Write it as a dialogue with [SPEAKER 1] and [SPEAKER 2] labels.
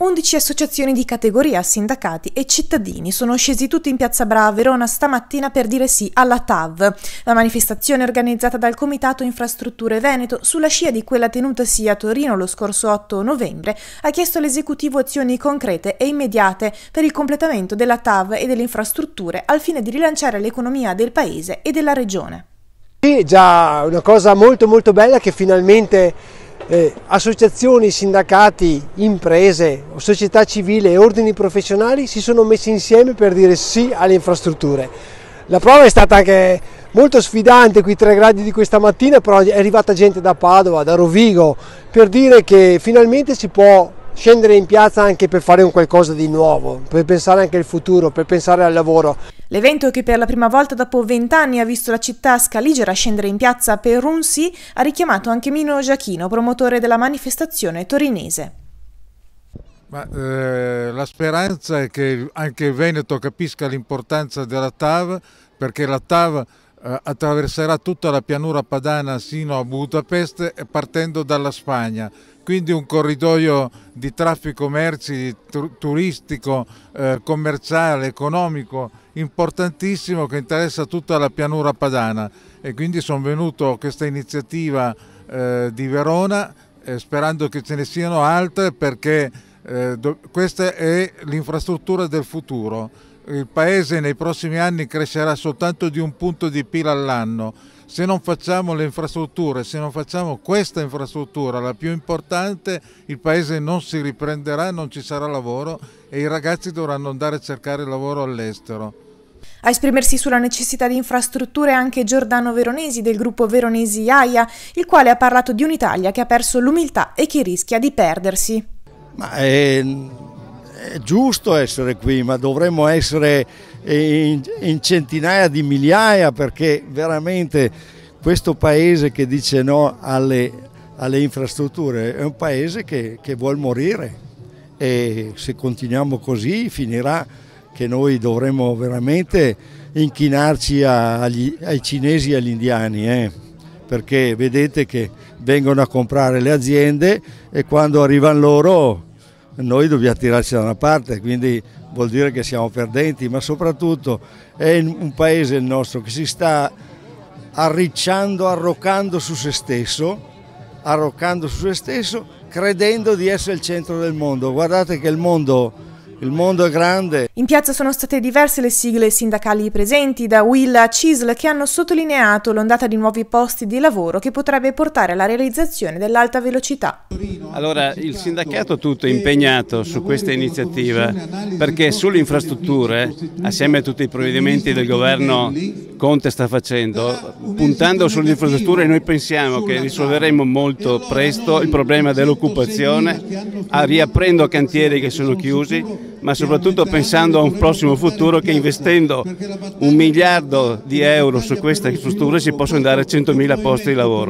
[SPEAKER 1] 11 associazioni di categoria, sindacati e cittadini sono scesi tutti in Piazza Brava Verona stamattina per dire sì alla TAV, la manifestazione organizzata dal Comitato Infrastrutture Veneto sulla scia di quella tenutasi a Torino lo scorso 8 novembre ha chiesto all'esecutivo azioni concrete e immediate per il completamento della TAV e delle infrastrutture al fine di rilanciare l'economia del paese e della regione.
[SPEAKER 2] Sì, già una cosa molto molto bella che finalmente eh, associazioni, sindacati, imprese, società civile e ordini professionali si sono messi insieme per dire sì alle infrastrutture. La prova è stata anche molto sfidante qui 3 gradi di questa mattina, però è arrivata gente da Padova, da Rovigo, per dire che finalmente si può scendere in piazza anche per fare un qualcosa di nuovo, per pensare anche al futuro, per pensare al lavoro.
[SPEAKER 1] L'evento che per la prima volta dopo vent'anni ha visto la città scaligera scendere in piazza per un sì ha richiamato anche Mino Giachino, promotore della manifestazione torinese.
[SPEAKER 3] Ma, eh, la speranza è che anche il Veneto capisca l'importanza della TAV perché la TAV eh, attraverserà tutta la pianura padana sino a Budapest eh, partendo dalla Spagna quindi un corridoio di traffico merci, turistico, eh, commerciale, economico importantissimo che interessa tutta la pianura padana e quindi sono venuto a questa iniziativa eh, di Verona eh, sperando che ce ne siano altre perché eh, questa è l'infrastruttura del futuro. Il paese nei prossimi anni crescerà soltanto di un punto di PIL all'anno. Se non facciamo le infrastrutture, se non facciamo questa infrastruttura, la più importante, il paese non si riprenderà, non ci sarà lavoro e i ragazzi dovranno andare a cercare lavoro all'estero.
[SPEAKER 1] A esprimersi sulla necessità di infrastrutture anche Giordano Veronesi del gruppo Veronesi IAIA, il quale ha parlato di un'Italia che ha perso l'umiltà e che rischia di perdersi.
[SPEAKER 4] Ma è, è giusto essere qui, ma dovremmo essere in, in centinaia di migliaia perché veramente questo paese che dice no alle, alle infrastrutture è un paese che, che vuol morire e se continuiamo così finirà che noi dovremmo veramente inchinarci agli, ai cinesi e agli indiani, eh? perché vedete che vengono a comprare le aziende e quando arrivano loro noi dobbiamo tirarci da una parte, quindi vuol dire che siamo perdenti, ma soprattutto è un paese il nostro che si sta arricciando, arroccando su se stesso, arroccando su se stesso, credendo di essere il centro del mondo. Guardate che il mondo il mondo è grande. In
[SPEAKER 1] piazza sono state diverse le sigle sindacali presenti, da Will a CISL, che hanno sottolineato l'ondata di nuovi posti di lavoro che potrebbe portare alla realizzazione dell'alta velocità.
[SPEAKER 5] Allora, il sindacato tutto impegnato su questa iniziativa perché sulle infrastrutture, assieme a tutti i provvedimenti del governo Conte sta facendo, puntando sulle infrastrutture noi pensiamo che risolveremo molto presto il problema dell'occupazione, ah, riaprendo cantieri che sono chiusi ma soprattutto pensando a un prossimo futuro che investendo
[SPEAKER 4] un miliardo di euro su questa infrastruttura si possono dare 100.000 posti di lavoro.